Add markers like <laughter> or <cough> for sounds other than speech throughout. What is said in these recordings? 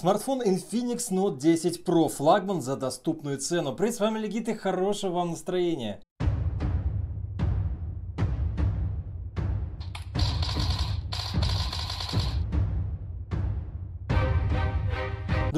Смартфон Infinix Note 10 Pro, флагман за доступную цену. Привет, с вами Легит и хорошего вам настроения.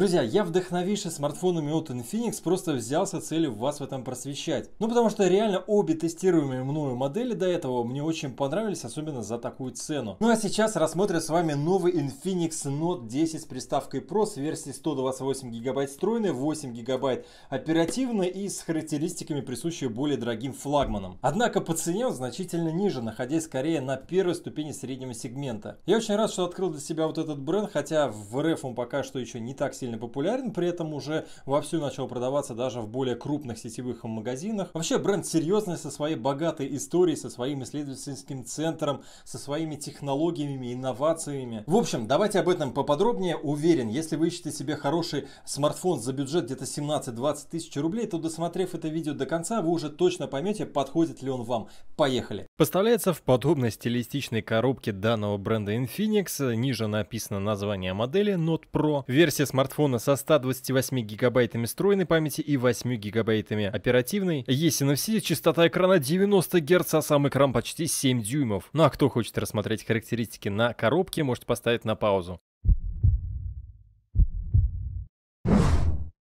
Друзья, я вдохновившись смартфонами от Infinix, просто взялся целью вас в этом просвещать. Ну потому что реально обе тестируемые мною модели до этого мне очень понравились, особенно за такую цену. Ну а сейчас рассмотрим с вами новый Infinix Note 10 с приставкой Pro с версии 128 гигабайт встроенной, 8 гигабайт оперативной и с характеристиками, присущими более дорогим флагманам. Однако по цене он значительно ниже, находясь скорее на первой ступени среднего сегмента. Я очень рад, что открыл для себя вот этот бренд, хотя в РФ он пока что еще не так сильно предельно популярен, при этом уже вовсю начал продаваться даже в более крупных сетевых магазинах. Вообще бренд серьезный со своей богатой историей, со своим исследовательским центром, со своими технологиями, инновациями. В общем, давайте об этом поподробнее. Уверен, если вы ищете себе хороший смартфон за бюджет где-то 17-20 тысяч рублей, то досмотрев это видео до конца, вы уже точно поймете, подходит ли он вам. Поехали! Поставляется в подобной стилистичной коробке данного бренда Infinix, ниже написано название модели Note Pro. Версия смартфона со 128 гигабайтами встроенной памяти и 8 гигабайтами оперативной. Есть NFC, частота экрана 90 Гц, а сам экран почти 7 дюймов. Ну а кто хочет рассмотреть характеристики на коробке, может поставить на паузу.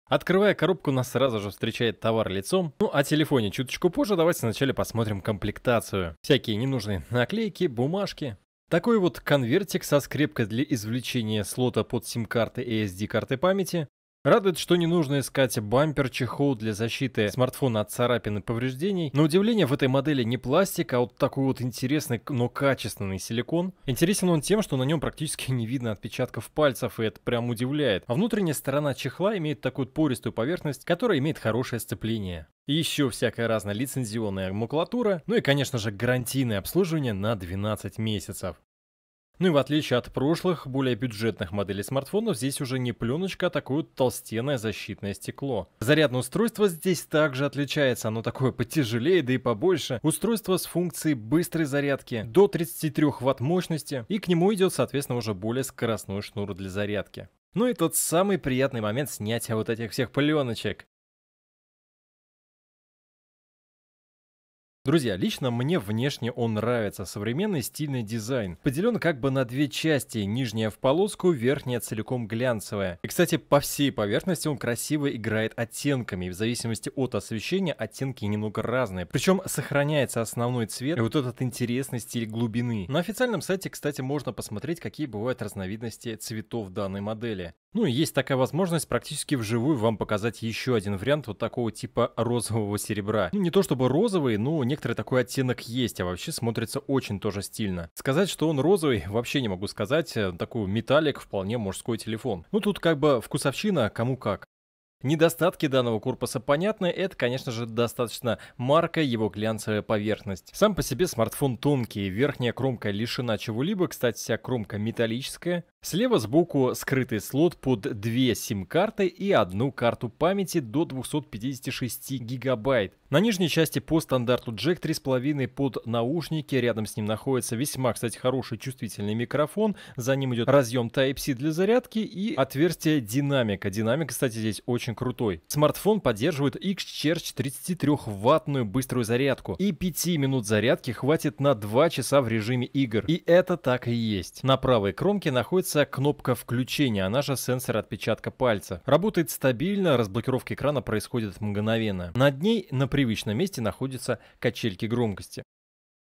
Открывая коробку, нас сразу же встречает товар лицом. Ну, о а телефоне чуточку позже, давайте сначала посмотрим комплектацию. Всякие ненужные наклейки, бумажки. Такой вот конвертик со скрепкой для извлечения слота под сим-карты и SD-карты памяти. Радует, что не нужно искать бампер-чехол для защиты смартфона от царапин и повреждений. На удивление, в этой модели не пластик, а вот такой вот интересный, но качественный силикон. Интересен он тем, что на нем практически <laughs> не видно отпечатков пальцев, и это прям удивляет. А внутренняя сторона чехла имеет такую пористую поверхность, которая имеет хорошее сцепление. еще всякая разная лицензионная макулатура, ну и, конечно же, гарантийное обслуживание на 12 месяцев. Ну и в отличие от прошлых, более бюджетных моделей смартфонов, здесь уже не пленочка, а такое толстенное защитное стекло. Зарядное устройство здесь также отличается, оно такое потяжелее, да и побольше. Устройство с функцией быстрой зарядки до 33 ватт мощности, и к нему идет, соответственно, уже более скоростной шнур для зарядки. Ну и тот самый приятный момент снятия вот этих всех пленочек. Друзья, лично мне внешне он нравится. Современный стильный дизайн. Поделен как бы на две части. Нижняя в полоску, верхняя целиком глянцевая. И, кстати, по всей поверхности он красиво играет оттенками. В зависимости от освещения оттенки немного разные. Причем сохраняется основной цвет и вот этот интересный стиль глубины. На официальном сайте, кстати, можно посмотреть, какие бывают разновидности цветов данной модели. Ну и есть такая возможность практически вживую вам показать еще один вариант вот такого типа розового серебра. Ну не то чтобы розовый, но не некоторый такой оттенок есть, а вообще смотрится очень тоже стильно. Сказать, что он розовый, вообще не могу сказать. Э, такой металлик, вполне мужской телефон. Ну тут как бы вкусовщина, кому как. Недостатки данного корпуса понятны, это, конечно же, достаточно марка, его глянцевая поверхность. Сам по себе смартфон тонкий, верхняя кромка лишена чего-либо, кстати, вся кромка металлическая, Слева сбоку скрытый слот под две сим-карты и одну карту памяти до 256 гигабайт. На нижней части по стандарту джек 3.5 под наушники, рядом с ним находится весьма, кстати, хороший чувствительный микрофон, за ним идет разъем Type-C для зарядки и отверстие динамика. Динамик, кстати, здесь очень крутой. Смартфон поддерживает Xcharge 33-ваттную быструю зарядку и 5 минут зарядки хватит на 2 часа в режиме игр. И это так и есть. На правой кромке находится находится кнопка включения, она же сенсор отпечатка пальца. Работает стабильно, разблокировка экрана происходит мгновенно. Над ней на привычном месте находятся качельки громкости.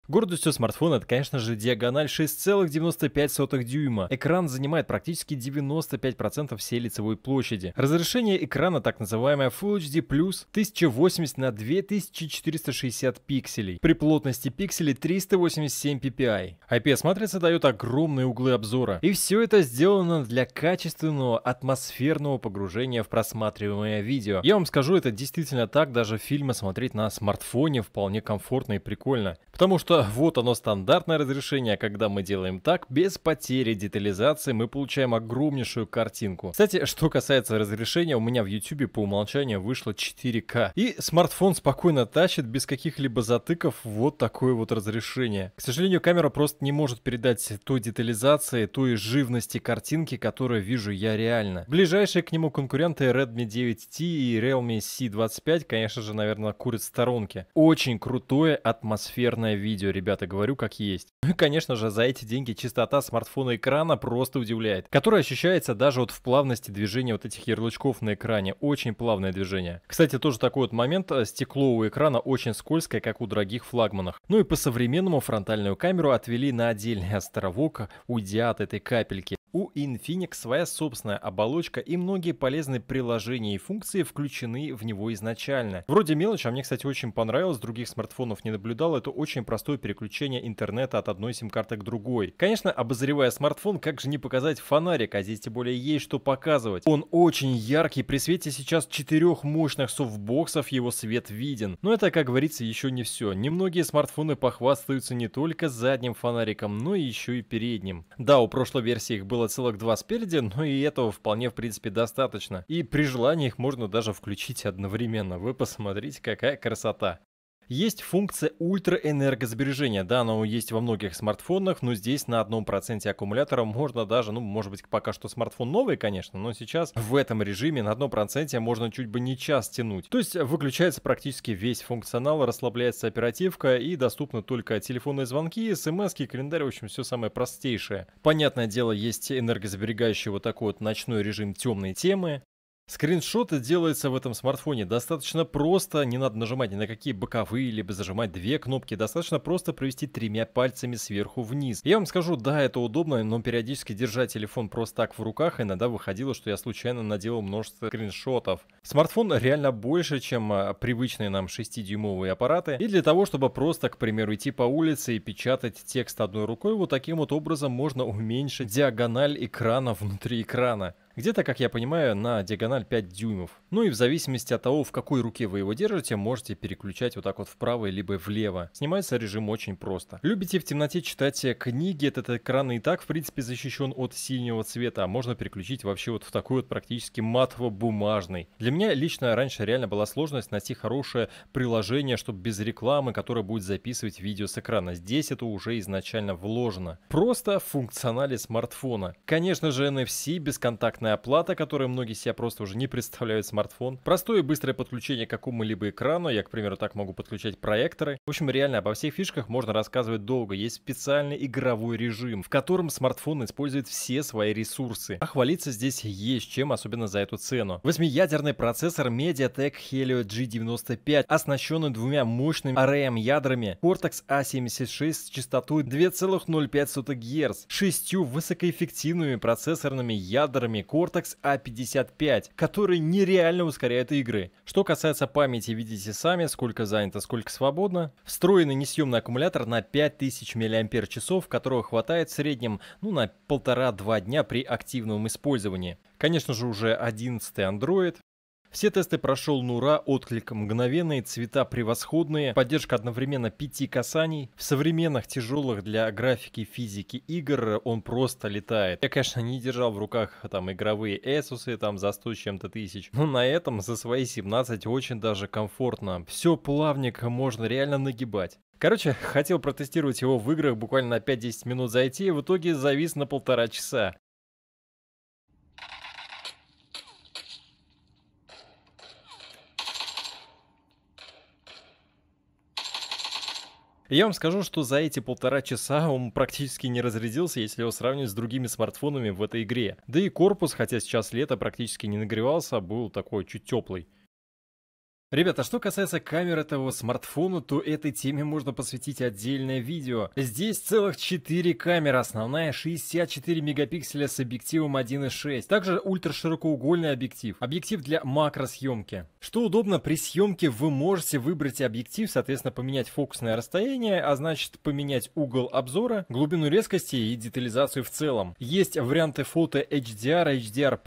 Гордостью смартфона это, конечно же, диагональ 6,95 дюйма. Экран занимает практически 95% всей лицевой площади. Разрешение экрана, так называемое Full HD+, 1080 на 2460 пикселей. При плотности пикселей 387 ppi. IPS-матрица дает огромные углы обзора. И все это сделано для качественного атмосферного погружения в просматриваемое видео. Я вам скажу, это действительно так, даже фильмы смотреть на смартфоне вполне комфортно и прикольно. Потому что что вот оно стандартное разрешение, когда мы делаем так, без потери детализации мы получаем огромнейшую картинку. Кстати, что касается разрешения, у меня в YouTube по умолчанию вышло 4К. И смартфон спокойно тащит без каких-либо затыков вот такое вот разрешение. К сожалению, камера просто не может передать той детализации, той живности картинки, которую вижу я реально. Ближайшие к нему конкуренты Redmi 9T и Realme C25, конечно же, наверное, курят сторонки. Очень крутое атмосферное видео видео, ребята, говорю как есть. <laughs> Ну и, конечно же, за эти деньги чистота смартфона экрана просто удивляет, которая ощущается даже вот в плавности движения вот этих ярлычков на экране. Очень плавное движение. Кстати, тоже такой вот момент, э, стекло у экрана очень скользкое, как у дорогих флагманов. Ну и по-современному фронтальную камеру отвели на отдельный <laughs> островок, уйдя от этой капельки. У Infinix своя собственная оболочка и многие полезные приложения и функции включены в него изначально. Вроде мелочи, а мне, кстати, очень понравилось, других смартфонов не наблюдал, это очень простое переключение интернета от одной сим-карты к другой. Конечно, обозревая смартфон, как же не показать фонарик, а здесь тем более есть что показывать. Он очень яркий, при свете сейчас четырех мощных софтбоксов его свет виден. Но это, как говорится, еще не все. Немногие смартфоны похвастаются не только задним фонариком, но еще и передним. Да, у прошлой версии их было было целых два спереди, но и этого вполне, в принципе, достаточно. И при желании их можно даже включить одновременно. Вы посмотрите, какая красота. Есть функция ультраэнергосбережения. Да, она есть во многих смартфонах, но здесь на одном проценте аккумулятора можно даже, ну, может быть, пока что смартфон новый, конечно, но сейчас в этом режиме на одном проценте можно чуть бы не час тянуть. То есть выключается практически весь функционал, расслабляется оперативка и доступны только телефонные звонки, смс, календарь, в общем, все самое простейшее. Понятное дело, есть энергосберегающий вот такой вот ночной режим темной темы, Скриншоты делаются в этом смартфоне достаточно просто, не надо нажимать ни на какие боковые, либо зажимать две кнопки, достаточно просто провести тремя пальцами сверху вниз. Я вам скажу, да, это удобно, но периодически держать телефон просто так в руках, иногда выходило, что я случайно наделал множество скриншотов. Смартфон реально больше, чем а, привычные нам 6-дюймовые аппараты, и для того, чтобы просто, к примеру, идти по улице и печатать текст одной рукой, вот таким вот образом можно уменьшить диагональ экрана внутри экрана где-то, как я понимаю, на диагональ 5 дюймов. Ну и в зависимости от того, в какой руке вы его держите, можете переключать вот так вот вправо либо влево. Снимается режим очень просто. Любите в темноте читать книги, этот экран и так, в принципе, защищен от синего цвета, а можно переключить вообще вот в такой вот практически матово-бумажный. Для меня лично раньше реально была сложность найти хорошее приложение, чтобы без рекламы, которое будет записывать видео с экрана. Здесь это уже изначально вложено. Просто функционале смартфона. Конечно же, NFC бесконтактно бесплатная оплата, которой многие себя просто уже не <laughs> представляют смартфон, простое и быстрое подключение к какому-либо экрану, я, к примеру, так могу подключать проекторы. В общем, реально обо всех фишках можно рассказывать долго. Есть специальный игровой режим, в котором смартфон использует все свои ресурсы. А хвалиться здесь есть чем, особенно за эту цену. Восьмиядерный процессор MediaTek Helio G95, оснащенный двумя мощными ARM ядрами Cortex A76 с частотой 2,05 Гц, шестью высокоэффективными процессорными ядрами Cortex A55, который нереально ускоряет игры. Что касается памяти, видите сами, сколько занято, сколько свободно. Встроенный несъемный аккумулятор на 5000 мАч, которого хватает в среднем ну, на полтора-два дня при активном использовании. Конечно же уже 11 Android, все тесты прошел на ура, отклик мгновенный, цвета превосходные, поддержка одновременно пяти касаний. В современных тяжелых для графики и физики игр он просто летает. Я, конечно, не держал в руках там игровые Asus там за 100 чем-то тысяч, но на этом за свои 17 очень даже комфортно. Все плавник можно реально нагибать. Короче, хотел протестировать его в играх буквально на 5-10 минут зайти, и в итоге завис на полтора часа. Я вам скажу, что за эти полтора часа он практически не разрядился, если его сравнивать с другими смартфонами в этой игре. Да и корпус, хотя сейчас лето практически не нагревался, был такой чуть теплый. Ребята, что касается камер этого смартфона, то этой теме можно посвятить отдельное видео. Здесь целых 4 камеры, основная 64 мегапикселя с объективом 1.6, также ультраширокоугольный объектив, объектив для макросъемки. Что удобно, при съемке вы можете выбрать объектив, соответственно, поменять фокусное расстояние, а значит поменять угол обзора, глубину резкости и детализацию в целом. Есть варианты фото HDR, HDR+,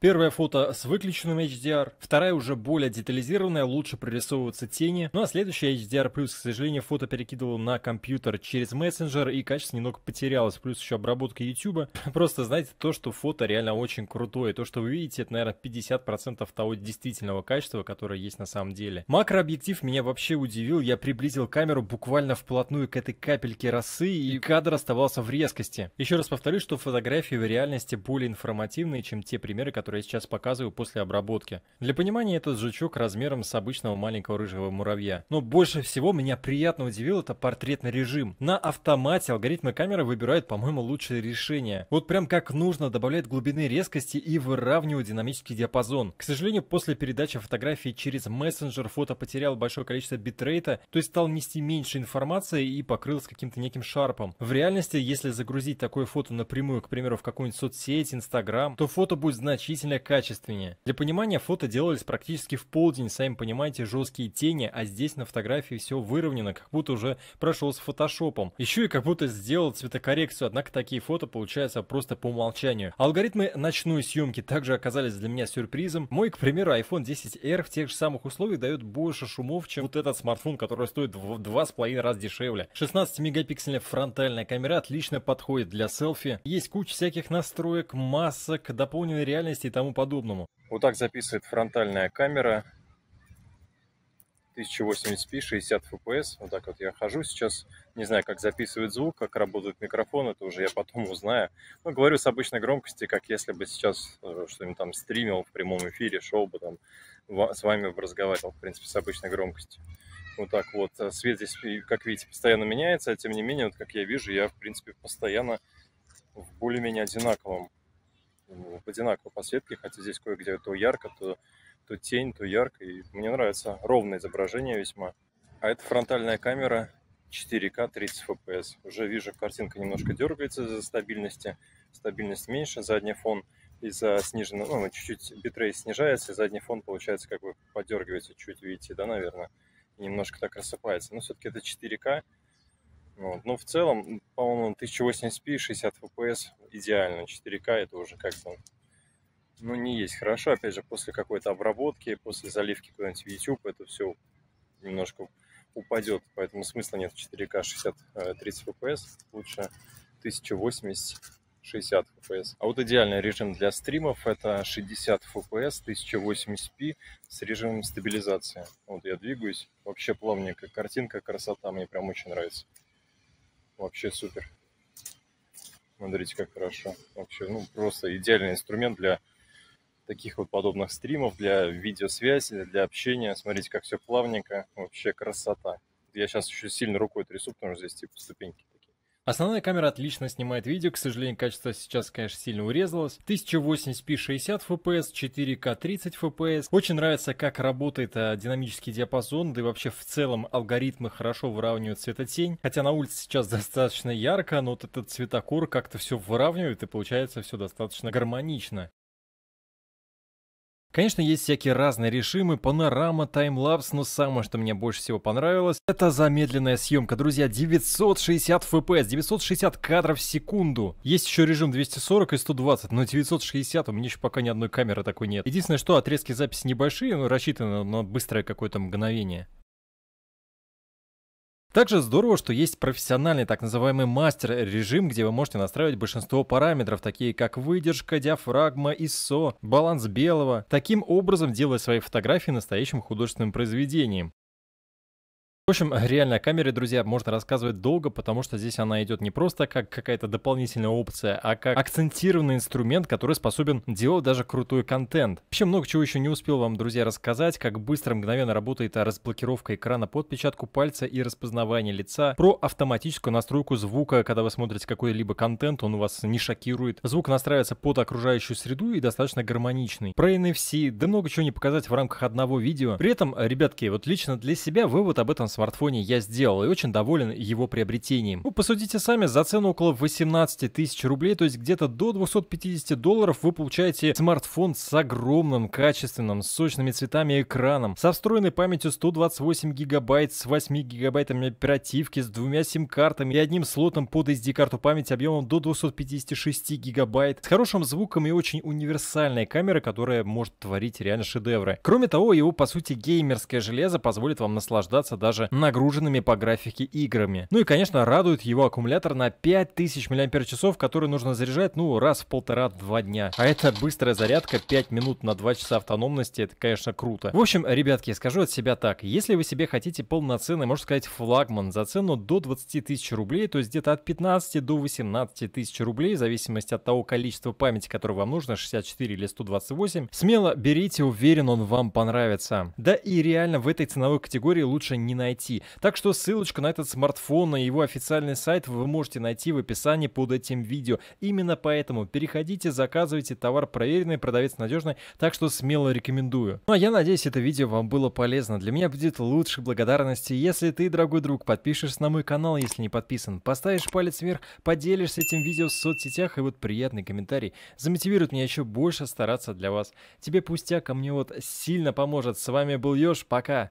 Первое фото с выключенным HDR, вторая уже более детализированная, лучше прорисовываются тени. Ну а следующая HDR+, к сожалению, фото перекидывал на компьютер через мессенджер и качество немного потерялось, плюс еще обработка YouTube. <laughs> Просто знаете то, что фото реально очень крутое, то, что вы видите, это, наверное, 50% того действительного качества, качество, которое есть на самом деле. Макрообъектив меня вообще удивил. Я приблизил камеру буквально вплотную к этой капельке росы, и кадр оставался в резкости. Еще раз повторюсь, что фотографии в реальности более информативные, чем те примеры, которые я сейчас показываю после обработки. Для понимания, этот жучок размером с обычного маленького рыжего муравья. Но больше всего меня приятно удивил это портретный режим. На автомате алгоритмы камеры выбирают, по-моему, лучшее решение. Вот прям как нужно добавлять глубины резкости и выравнивать динамический диапазон. К сожалению, после передачи фотографии фотографии через мессенджер, фото потерял большое количество битрейта, то есть стал нести меньше информации и покрылся каким-то неким шарпом. В реальности, если загрузить такое фото напрямую, к примеру, в какую-нибудь соцсеть, Инстаграм, то фото будет значительно качественнее. Для понимания, фото делались практически в полдень, сами понимаете, жесткие тени, а здесь на фотографии все выровнено, как будто уже прошел с фотошопом. Еще и как будто сделал цветокоррекцию, однако такие фото получаются просто по умолчанию. Алгоритмы ночной съемки также оказались для меня сюрпризом. Мой, к примеру, iPhone 10 Air в тех же самых условиях дает больше шумов, чем вот этот смартфон, который стоит в 2,5 раз дешевле. 16-мегапиксельная фронтальная камера отлично подходит для селфи. Есть куча всяких настроек, масок, дополненной реальности и тому подобному. Вот так записывает фронтальная камера. 1080p, 60 fps. Вот так вот я хожу сейчас. Не знаю, как записывает звук, как работает микрофон, это уже я потом узнаю. Но говорю с обычной громкости, как если бы сейчас э, что-нибудь там стримил в прямом эфире, шел бы там с вами бы разговаривал, в принципе, с обычной громкостью. Вот так вот. Э, свет здесь, как видите, постоянно меняется, а тем не менее, вот как я вижу, я, в принципе, постоянно в более-менее одинаковом, в одинаковой подсветке, хотя здесь кое-где то ярко, то то тень, то ярко. И мне нравится ровное изображение весьма. А это фронтальная камера 4К 30 FPS. Уже вижу, картинка немножко дергается из-за стабильности. Стабильность меньше, задний фон из-за сниженного, ну, чуть-чуть битрейс снижается, и задний фон, получается, как бы подергивается чуть, видите, да, наверное, немножко так рассыпается. Но все-таки это 4К. Вот. Но в целом, по-моему, 1080p 60 FPS идеально. 4К это уже как-то ну, не есть хорошо. Опять же, после какой-то обработки, после заливки куда-нибудь в YouTube, это все немножко упадет. Поэтому смысла нет 4К 60, 30 FPS. Лучше 1080 60 FPS. А вот идеальный режим для стримов это 60 FPS 1080p с режимом стабилизации. Вот я двигаюсь, вообще плавненькая картинка, красота, мне прям очень нравится. Вообще супер. Смотрите, как хорошо. Вообще, ну просто идеальный инструмент для таких вот подобных стримов для видеосвязи, для общения. Смотрите, как все плавненько. Вообще красота. Я сейчас еще сильно рукой трясу, потому что здесь типа ступеньки. Основная камера отлично снимает видео, к сожалению, качество сейчас, конечно, сильно урезалось. 1080p 60 fps, 4K 30 fps. Очень нравится, как работает а, динамический диапазон, да и вообще в целом алгоритмы хорошо выравнивают цветотень. Хотя на улице сейчас <laughs> достаточно ярко, но вот этот цветокор как-то все выравнивает и получается все достаточно гармонично. Конечно, есть всякие разные режимы, панорама, таймлапс, но самое, что мне больше всего понравилось, это замедленная съемка. Друзья, 960 FPS, 960 кадров в секунду. Есть еще режим 240 и 120, но 960 у меня еще пока ни одной камеры такой нет. Единственное, что отрезки записи небольшие, но рассчитаны на быстрое какое-то мгновение. Также здорово, что есть профессиональный так называемый мастер-режим, где вы можете настраивать большинство параметров, такие как выдержка, диафрагма, ISO, баланс белого, таким образом делая свои фотографии настоящим художественным произведением. В общем, реально, о камере, друзья, можно рассказывать долго, потому что здесь она идет не просто как какая-то дополнительная опция, а как акцентированный инструмент, который способен делать даже крутой контент. Вообще много чего еще не успел вам, друзья, рассказать, как быстро, мгновенно работает разблокировка экрана по отпечатку пальца и распознавание лица, про автоматическую настройку звука, когда вы смотрите какой-либо контент, он вас не шокирует. Звук настраивается под окружающую среду и достаточно гармоничный. Про NFC, да много чего не показать в рамках одного видео. При этом, ребятки, вот лично для себя вывод об этом смартфоне я сделал и очень доволен его приобретением. Ну, посудите сами, за цену около 18 тысяч рублей, то есть где-то до 250 долларов вы получаете смартфон с огромным, качественным, сочными цветами экраном, со встроенной памятью 128 гигабайт, с 8 гигабайтами оперативки, с двумя сим-картами и одним слотом под SD-карту памяти объемом до 256 гигабайт, с хорошим звуком и очень универсальной камерой, которая может творить реально шедевры. Кроме того, его по сути геймерское железо позволит вам наслаждаться даже даже нагруженными по графике играми. Ну и, конечно, радует его аккумулятор на 5000 мАч, который нужно заряжать, ну, раз в полтора-два дня. А это быстрая зарядка 5 минут на 2 часа автономности, это, конечно, круто. В общем, ребятки, скажу от себя так, если вы себе хотите полноценный, можно сказать, флагман за цену до 20 тысяч рублей, то есть где-то от 15 до 18 тысяч рублей, в зависимости от того количества памяти, которое вам нужно, 64 или 128, смело берите, уверен, он вам понравится. Да и реально в этой ценовой категории лучше не найти найти. Так что ссылочку на этот смартфон, и его официальный сайт вы можете найти в описании под этим видео. Именно поэтому переходите, заказывайте товар проверенный, продавец надежный, так что смело рекомендую. Ну а я надеюсь, это видео вам было полезно. Для меня будет лучше благодарности, если ты, дорогой друг, подпишешься на мой канал, если не подписан, поставишь палец вверх, поделишься этим видео в соцсетях и вот приятный комментарий замотивирует меня еще больше стараться для вас. Тебе пустяк, а мне вот сильно поможет. С вами был Ёж, пока!